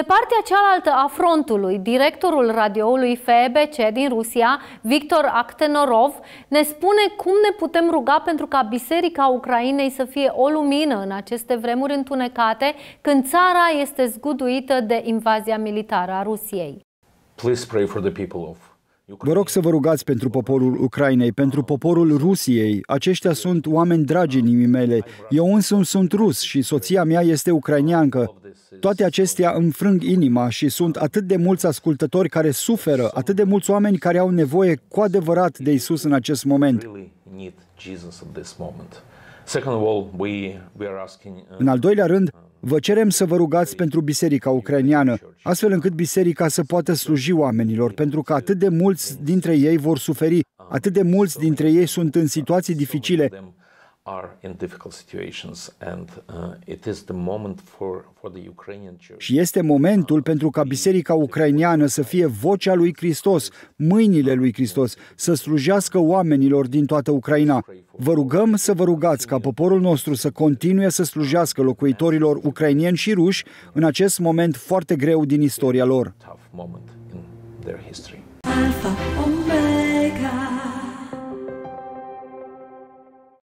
De partea cealaltă a frontului, directorul radioului FEBC din Rusia, Victor Aktenorov, ne spune cum ne putem ruga pentru ca Biserica Ucrainei să fie o lumină în aceste vremuri întunecate, când țara este zguduită de invazia militară a Rusiei. Please pray for the people of Vă rog să vă rugați pentru poporul Ucrainei, pentru poporul Rusiei. Aceștia sunt oameni dragi inimii mele. Eu însumi sunt rus și soția mea este ucraineancă toate acestea înfrâng inima și sunt atât de mulți ascultători care suferă, atât de mulți oameni care au nevoie cu adevărat de Isus în acest moment. Uh, în al doilea rând, vă cerem să vă rugați pentru Biserica Ucraineană, astfel încât Biserica să poată sluji oamenilor, pentru că atât de mulți dintre ei vor suferi, atât de mulți dintre ei sunt în situații dificile și este momentul uh, pentru ca Biserica Ucraineană să fie vocea lui Hristos, mâinile lui Hristos, să slujească oamenilor din toată Ucraina. Vă rugăm să vă rugați ca poporul nostru să continue să slujească locuitorilor ucrainieni și ruși în acest moment foarte greu din istoria lor. Alpha, Omega.